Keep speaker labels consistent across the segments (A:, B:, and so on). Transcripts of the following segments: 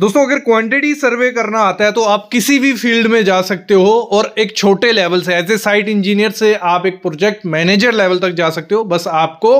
A: दोस्तों अगर quantity survey करना आता है तो आप किसी भी फील्ड में जा सकते हो और एक छोटे लेवल से एज ए साइट इंजीनियर से आप एक प्रोजेक्ट मैनेजर लेवल तक जा सकते हो बस आपको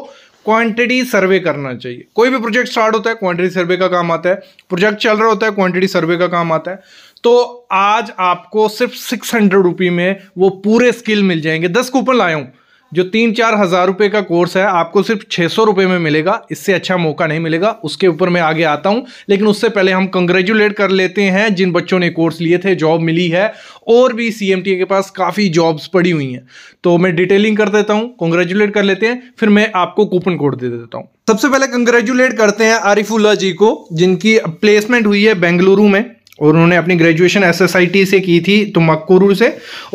A: क्वांटिटी सर्वे करना चाहिए कोई भी प्रोजेक्ट स्टार्ट होता है क्वांटिटी सर्वे का काम आता है प्रोजेक्ट चल रहा होता है क्वांटिटी सर्वे का काम आता है तो आज आपको सिर्फ सिक्स हंड्रेड रुपी में वो पूरे स्किल मिल जाएंगे दस कूपन लाया हूँ जो तीन चार हज़ार रुपये का कोर्स है आपको सिर्फ छः सौ रुपये में मिलेगा इससे अच्छा मौका नहीं मिलेगा उसके ऊपर मैं आगे आता हूँ लेकिन उससे पहले हम कंग्रेचुलेट कर लेते हैं जिन बच्चों ने कोर्स लिए थे जॉब मिली है और भी सी के पास काफ़ी जॉब्स पड़ी हुई हैं तो मैं डिटेलिंग कर देता हूँ कंग्रेचुलेट कर लेते हैं फिर मैं आपको कूपन कोड दे देता हूँ सबसे पहले कंग्रेचुलेट करते हैं आरिफुल्ला जी को जिनकी प्लेसमेंट हुई है बेंगलुरु में और उन्होंने अपनी ग्रेजुएशन एस से की थी तुमक्कुरु तो से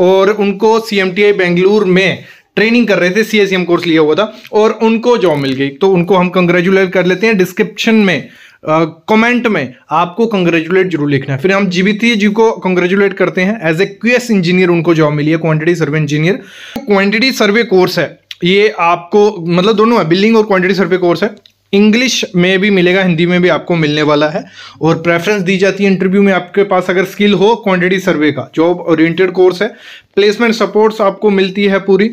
A: और उनको सी बेंगलुरु में ट्रेनिंग कर रहे थे सी कोर्स e लिया हुआ था और उनको जॉब मिल गई तो उनको हम कंग्रेचुलेट कर लेते हैं डिस्क्रिप्शन में कमेंट uh, में आपको कंग्रेचुलेट जरूर लिखना है फिर हम जीबीटी e जी को कंग्रेचुलेट करते हैं एज ए क्यूएस इंजीनियर उनको जॉब मिली है quantity survey engineer quantity survey course है ये आपको मतलब दोनों है बिल्डिंग और क्वांटिटी सर्वे कोर्स है इंग्लिश में भी मिलेगा हिंदी में भी आपको मिलने वाला है और प्रेफरेंस दी जाती है इंटरव्यू में आपके पास अगर स्किल हो क्वांटिटी सर्वे का जॉब ओरिएंटेड कोर्स है प्लेसमेंट सपोर्ट्स आपको मिलती है पूरी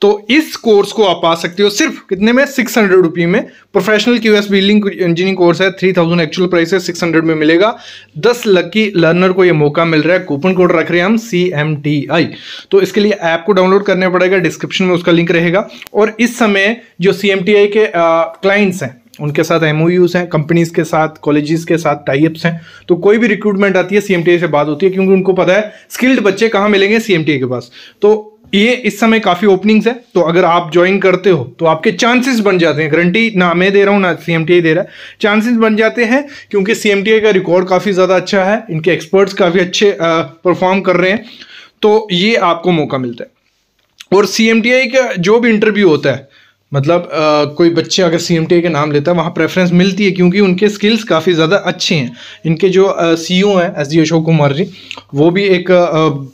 A: तो इस कोर्स को आप पा सकते हो सिर्फ कितने में सिक्स हंड्रेड रुपी में professional Q S building engineering course है थ्री थाउजेंड एक्चुअल प्राइस है सिक्स हंड्रेड में मिलेगा दस लकी लर्नर को ये मौका मिल रहा है कूपन कोड रख रहे हैं हम सी एम टी आई तो इसके लिए ऐप को डाउनलोड करना पड़ेगा डिस्क्रिप्शन में उसका लिंक रहेगा और इस समय जो सी एम टी आई के क्लाइंट्स हैं उनके साथ एम हैं कंपनीज के साथ कॉलेजेस के साथ टाइप्स हैं तो कोई भी रिक्रूटमेंट आती है सी से बात होती है क्योंकि उनको पता है स्किल्ड बच्चे कहाँ मिलेंगे सी के पास तो ये इस समय काफ़ी ओपनिंग्स है तो अगर आप ज्वाइन करते हो तो आपके चांसेस बन जाते हैं गारंटी ना मैं दे रहा हूँ ना सी दे रहा है चांसेस बन जाते हैं क्योंकि सी का रिकॉर्ड काफ़ी ज़्यादा अच्छा है इनके एक्सपर्ट्स काफ़ी अच्छे परफॉर्म कर रहे हैं तो ये आपको मौका मिलता है और सी का जो भी इंटरव्यू होता है मतलब आ, कोई बच्चे अगर सी एम टी के नाम लेता है वहाँ प्रेफरेंस मिलती है क्योंकि उनके स्किल्स काफ़ी ज़्यादा अच्छे हैं इनके जो सी ओ e हैं एस डी अशोक कुमार जी वो भी एक आ,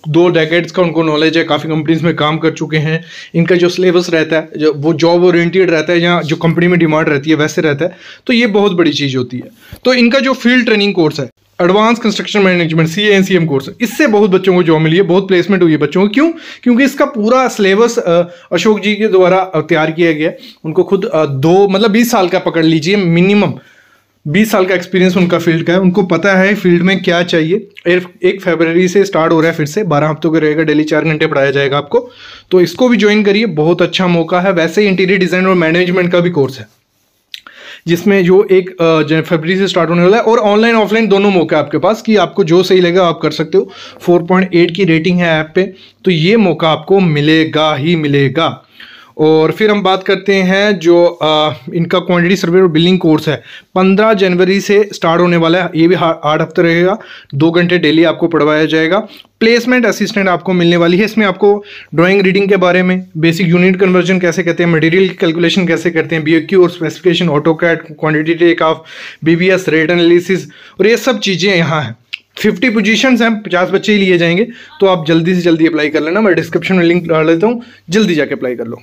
A: दो डेकेड्स का उनको नॉलेज है काफ़ी कंपनीज में काम कर चुके हैं इनका जो सिलेबस रहता है जो वो जॉब ओरिएंटेड रहता है या जो कंपनी में डिमांड रहती है वैसे रहता है तो ये बहुत बड़ी चीज़ होती है तो इनका जो फील्ड ट्रेनिंग कोर्स है advance construction management C N C M course इससे बहुत बच्चों को जॉब मिली है बहुत प्लेसमेंट हुई है बच्चों को क्यों क्योंकि इसका पूरा सिलेबस अशोक जी के द्वारा तैयार किया गया उनको खुद दो मतलब बीस साल का पकड़ लीजिए मिनिमम बीस साल का एक्सपीरियंस उनका फील्ड का है उनको पता है फील्ड में क्या चाहिए एक फरवरी से स्टार्ट हो रहा है फिर से बारह हफ्तों का रहेगा डेली चार घंटे पढ़ाया जाएगा आपको तो इसको भी ज्वाइन करिए बहुत अच्छा मौका है वैसे ही इंटीरियर डिज़ाइन और मैनेजमेंट का भी कोर्स है जिसमें जो एक फरवरी से स्टार्ट होने वाला है और ऑनलाइन ऑफलाइन दोनों मौका है आपके पास कि आपको जो सही लगेगा आप कर सकते हो 4.8 की रेटिंग है ऐप पे तो ये मौका आपको मिलेगा ही मिलेगा और फिर हम बात करते हैं जो आ, इनका क्वांटिटी सर्वे और बिलिंग कोर्स है पंद्रह जनवरी से स्टार्ट होने वाला है ये भी आठ हफ्ते रहेगा दो घंटे डेली आपको पढ़वाया जाएगा प्लेसमेंट असिस्टेंट आपको मिलने वाली है इसमें आपको ड्राइंग रीडिंग के बारे में बेसिक यूनिट कन्वर्जन कैसे करते हैं मटेरियल कैलकुलेशन कैसे करते हैं बी और specification AutoCAD quantity take off B B rate analysis और ये सब चीज़ें यहाँ हैं फिफ्टी पोजीशंस हैं पचास बच्चे ही लिए जाएंगे तो आप जल्दी से जल्दी अप्लाई कर लेना मैं डिस्क्रिप्शन में लिंक डाल देता हूँ जल्दी जाके अप्लाई कर लो